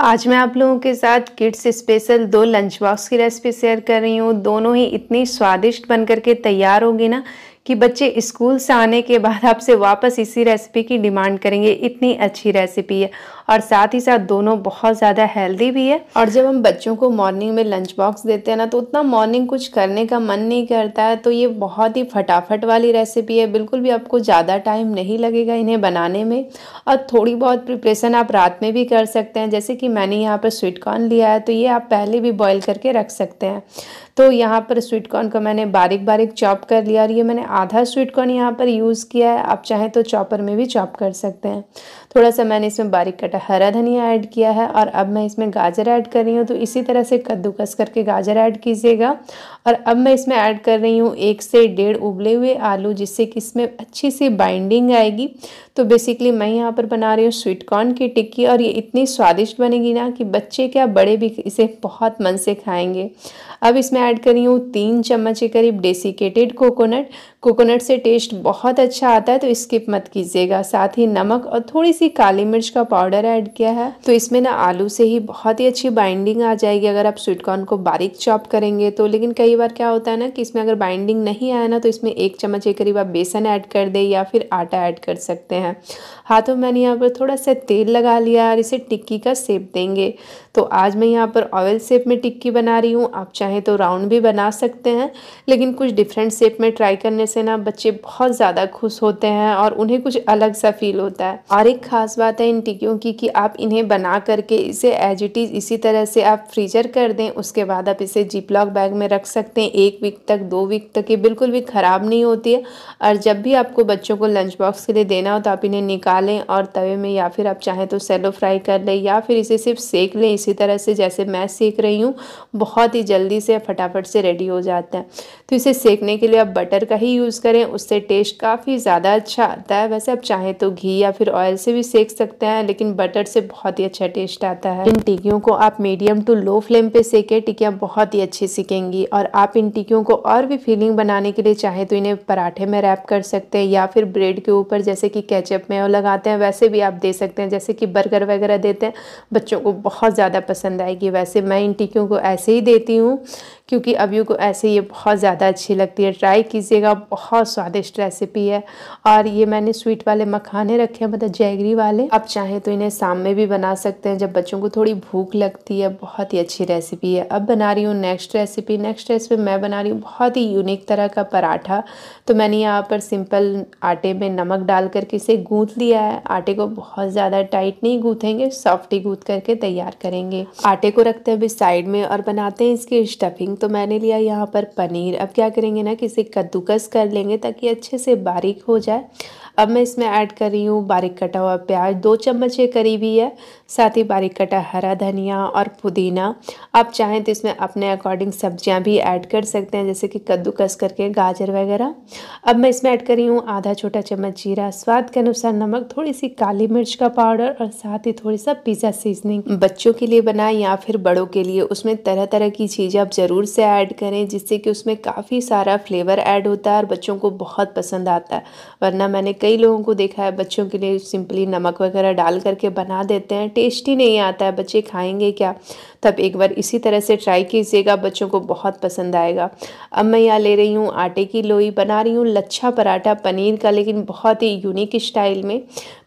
आज मैं आप लोगों के साथ किड्स स्पेशल दो लंच बॉक्स की रेसिपी शेयर कर रही हूँ दोनों ही इतनी स्वादिष्ट बनकर के तैयार होगी ना कि बच्चे स्कूल से आने के बाद आपसे वापस इसी रेसिपी की डिमांड करेंगे इतनी अच्छी रेसिपी है और साथ ही साथ दोनों बहुत ज़्यादा हेल्दी भी है और जब हम बच्चों को मॉर्निंग में लंच बॉक्स देते हैं ना तो उतना मॉर्निंग कुछ करने का मन नहीं करता है तो ये बहुत ही फटाफट वाली रेसिपी है बिल्कुल भी आपको ज़्यादा टाइम नहीं लगेगा इन्हें बनाने में और थोड़ी बहुत प्रिपरेशन आप रात में भी कर सकते हैं जैसे कि मैंने यहाँ पर स्वीट कॉर्न लिया है तो ये आप पहले भी बॉयल करके रख सकते हैं तो यहाँ पर स्वीट कॉर्न को मैंने बारीक बारीक चॉप कर लिया और ये मैंने आधा स्वीट कॉर्न यहाँ पर यूज़ किया है आप चाहें तो चॉपर में भी चॉप कर सकते हैं थोड़ा सा मैंने इसमें बारीक कटा हरा धनिया ऐड किया है और अब मैं इसमें गाजर ऐड कर रही हूँ तो इसी तरह से कद्दूकस करके गाजर ऐड कीजिएगा और अब मैं इसमें ऐड कर रही हूँ एक से डेढ़ उबले हुए आलू जिससे कि इसमें अच्छी सी बाइंडिंग आएगी तो बेसिकली मैं यहाँ पर बना रही हूँ स्वीट कॉर्न की टिक्की और ये इतनी स्वादिष्ट बनेगी ना कि बच्चे क्या बड़े भी इसे बहुत मन से खाएंगे अब इसमें ऐड कर रही हूँ तीन चम्मच के करीब डेसिकेटेड कोकोनट कोकोनट से टेस्ट बहुत अच्छा आता है तो स्किप मत कीजिएगा साथ ही नमक और थोड़ी सी सी काली मिर्च का पाउडर ऐड किया है तो इसमें ना आलू से ही बहुत ही अच्छी बाइंडिंग आ जाएगी अगर आप स्वीट कॉर्न को बारीक चॉप करेंगे तो लेकिन कई बार क्या होता है ना कि इसमें अगर बाइंडिंग नहीं आया ना तो इसमें एक चम्मच के करीब आप बेसन ऐड कर दे या फिर आटा ऐड कर सकते हैं हाँ तो मैंने यहाँ पर थोड़ा सा तेल लगा लिया और इसे टिक्की का सेप देंगे तो आज मैं यहाँ पर ऑयल सेप में टिक्की बना रही हूँ आप चाहें तो राउंड भी बना सकते हैं लेकिन कुछ डिफरेंट सेप में ट्राई करने से ना बच्चे बहुत ज़्यादा खुश होते हैं और उन्हें कुछ अलग सा फील होता है और एक खास बात है इन टिक्कियों की कि आप इन्हें बना करके इसे एज इट इज़ इसी तरह से आप फ्रीजर कर दें उसके बाद आप इसे जिपलॉक बैग में रख सकते हैं एक वीक तक दो वीक तक ये बिल्कुल भी ख़राब नहीं होती है और जब भी आपको बच्चों को लंच बॉक्स के लिए देना हो तो आप इन्हें निकालें और तवे में या फिर आप चाहें तो सेलो फ्राई कर लें या फिर इसे सिर्फ सेक लें इसी तरह से जैसे मैं सेक रही हूँ बहुत ही जल्दी से फटाफट से रेडी हो जाता है तो इसे सेकने के लिए आप बटर का ही यूज़ करें उससे टेस्ट काफ़ी ज़्यादा अच्छा आता है वैसे आप चाहें तो घी या फिर ऑयल से भी भी सेक सकते हैं लेकिन बटर से बहुत ही अच्छा टेस्ट आता है इन टिकियों को आप मीडियम टू लो फ्लेम पे सेके टिक्कियाँ बहुत ही अच्छी सीखेंगी और आप इन टिक्कियों को और भी फीलिंग बनाने के लिए चाहे तो इन्हें पराठे में रैप कर सकते हैं या फिर ब्रेड के ऊपर जैसे कि कैचअप में लगाते हैं वैसे भी आप दे सकते हैं जैसे कि बर्गर वगैरह देते हैं बच्चों को बहुत ज़्यादा पसंद आएगी वैसे मैं इन टिक्कियों को ऐसे ही देती हूँ क्योंकि अभी को ऐसे ये बहुत ज़्यादा अच्छी लगती है ट्राई कीजिएगा बहुत स्वादिष्ट रेसिपी है और ये मैंने स्वीट वाले मखाने रखे हैं मतलब जैगरी वाले आप चाहें तो इन्हें शाम में भी बना सकते हैं जब बच्चों को थोड़ी भूख लगती है बहुत ही अच्छी रेसिपी है अब बना रही हूँ नेक्स्ट रेसिपी नेक्स्ट रेसिपी मैं बना रही हूँ बहुत ही यूनिक तरह का पराठा तो मैंने यहाँ पर सिंपल आटे में नमक डाल करके इसे गूँथ लिया है आटे को बहुत ज़्यादा टाइट नहीं गूँथेंगे सॉफ्ट ही गूँथ करके तैयार करेंगे आटे को रखते हैं अभी साइड में और बनाते हैं इसकी स्टफिंग तो मैंने लिया यहाँ पर पनीर अब क्या करेंगे ना कि इसे कद्दूकस कर लेंगे ताकि अच्छे से बारीक हो जाए अब मैं इसमें ऐड कर रही हूँ बारीक कटा हुआ प्याज दो चम्मच ये करीब ही है साथ ही बारीक कटा हरा धनिया और पुदीना आप चाहें तो इसमें अपने अकॉर्डिंग सब्जियाँ भी ऐड कर सकते हैं जैसे कि कद्दूकस करके गाजर वगैरह अब मैं इसमें ऐड कर रही हूँ आधा छोटा चम्मच जीरा स्वाद के अनुसार नमक थोड़ी सी काली मिर्च का पाउडर और साथ ही थोड़ी सा पिज़्ज़ा सीजनिंग बच्चों के लिए बनाएं या फिर बड़ों के लिए उसमें तरह तरह की चीज़ें आप ज़रूर से ऐड करें जिससे कि उसमें काफ़ी सारा फ्लेवर ऐड होता है और बच्चों को बहुत पसंद आता है वरना मैंने कई लोगों को देखा है बच्चों के लिए सिंपली नमक वगैरह डाल करके बना देते हैं टेस्ट ही नहीं आता है बच्चे खाएंगे क्या तब एक बार इसी तरह से ट्राई कीजिएगा बच्चों को बहुत पसंद आएगा अब मैं यहाँ ले रही हूँ आटे की लोई बना रही हूँ लच्छा पराठा पनीर का लेकिन बहुत ही यूनिक स्टाइल में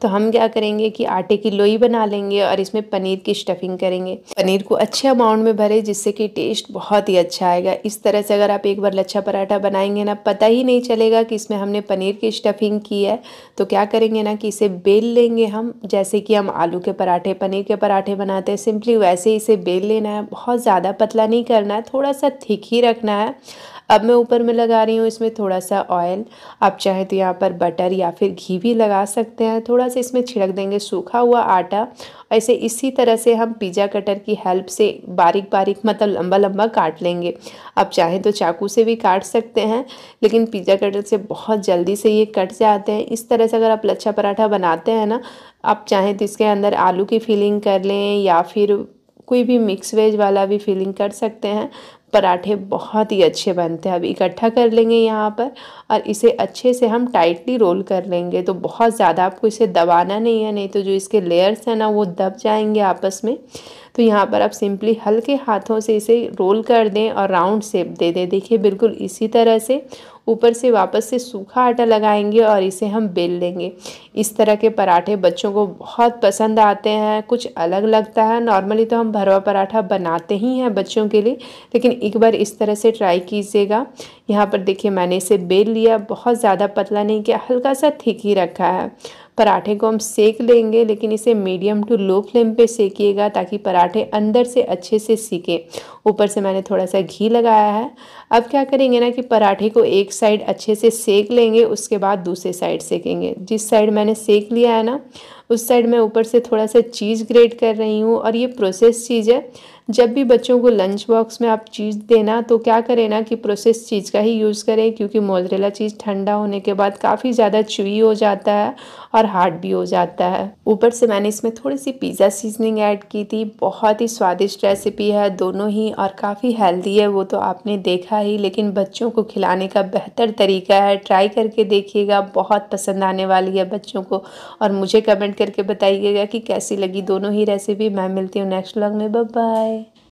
तो हम क्या करेंगे कि आटे की लोई बना लेंगे और इसमें पनीर की स्टफिंग करेंगे पनीर को अच्छे अमाउंट में भरे जिससे कि टेस्ट बहुत ही अच्छा आएगा इस तरह से अगर आप एक बार लच्छा पराठा बनाएंगे ना पता ही नहीं चलेगा कि इसमें हमने पनीर की स्टफिंग की है तो क्या करेंगे ना कि इसे बेल लेंगे हम जैसे कि हम आलू के पराठे पनीर के पराठे बनाते हैं सिंपली वैसे इसे बेल लेना है बहुत ज़्यादा पतला नहीं करना है थोड़ा सा थिक ही रखना है अब मैं ऊपर में लगा रही हूँ इसमें थोड़ा सा ऑयल आप चाहे तो यहाँ पर बटर या फिर घी भी लगा सकते हैं थोड़ा सा इसमें छिड़क देंगे सूखा हुआ आटा ऐसे इसी तरह से हम पिज़्ज़ा कटर की हेल्प से बारीक बारीक मतलब लंबा लंबा काट लेंगे आप चाहे तो चाकू से भी काट सकते हैं लेकिन पिज़्ज़ा कटर से बहुत जल्दी से ये कट जाते हैं इस तरह से अगर आप लच्छा पराठा बनाते हैं ना आप चाहें तो इसके अंदर आलू की फिलिंग कर लें या फिर कोई भी मिक्स वेज वाला भी फिलिंग कर सकते हैं पराठे बहुत ही अच्छे बनते हैं अब इकट्ठा कर लेंगे यहाँ पर और इसे अच्छे से हम टाइटली रोल कर लेंगे तो बहुत ज़्यादा आपको इसे दबाना नहीं है नहीं तो जो इसके लेयर्स हैं ना वो दब जाएंगे आपस में तो यहाँ पर आप सिंपली हल्के हाथों से इसे रोल कर दें और राउंड शेप दे दें देखिए बिल्कुल इसी तरह से ऊपर से वापस से सूखा आटा लगाएंगे और इसे हम बेल लेंगे इस तरह के पराठे बच्चों को बहुत पसंद आते हैं कुछ अलग लगता है नॉर्मली तो हम भरवा पराठा बनाते ही हैं बच्चों के लिए लेकिन एक बार इस तरह से ट्राई कीजिएगा यहाँ पर देखिए मैंने इसे बेल लिया बहुत ज़्यादा पतला नहीं किया हल्का सा थिक ही रखा है पराठे को हम सेक लेंगे लेकिन इसे मीडियम टू लो फ्लेम पे सेकिएगा ताकि पराठे अंदर से अच्छे से सीखें ऊपर से मैंने थोड़ा सा घी लगाया है अब क्या करेंगे ना कि पराठे को एक साइड अच्छे से सेक लेंगे उसके बाद दूसरे साइड सेकेंगे जिस साइड मैंने सेक लिया है ना उस साइड मैं ऊपर से थोड़ा सा चीज़ ग्रेट कर रही हूँ और ये प्रोसेस चीज़ है जब भी बच्चों को लंच बॉक्स में आप चीज़ देना तो क्या करें ना कि प्रोसेस चीज़ का ही यूज़ करें क्योंकि मोजरेला चीज़ ठंडा होने के बाद काफ़ी ज़्यादा चुई हो जाता है और हार्ड भी हो जाता है ऊपर से मैंने इसमें थोड़ी सी पिज़्ज़ा सीजनिंग ऐड की थी बहुत ही स्वादिष्ट रेसिपी है दोनों ही और काफ़ी हेल्दी है वो तो आपने देखा ही लेकिन बच्चों को खिलाने का बेहतर तरीका है ट्राई करके देखिएगा बहुत पसंद आने वाली है बच्चों को और मुझे कमेंट करके बताइएगा कि कैसी लगी दोनों ही रेसिपी मैं मिलती हूँ नेक्स्ट लॉग में बाय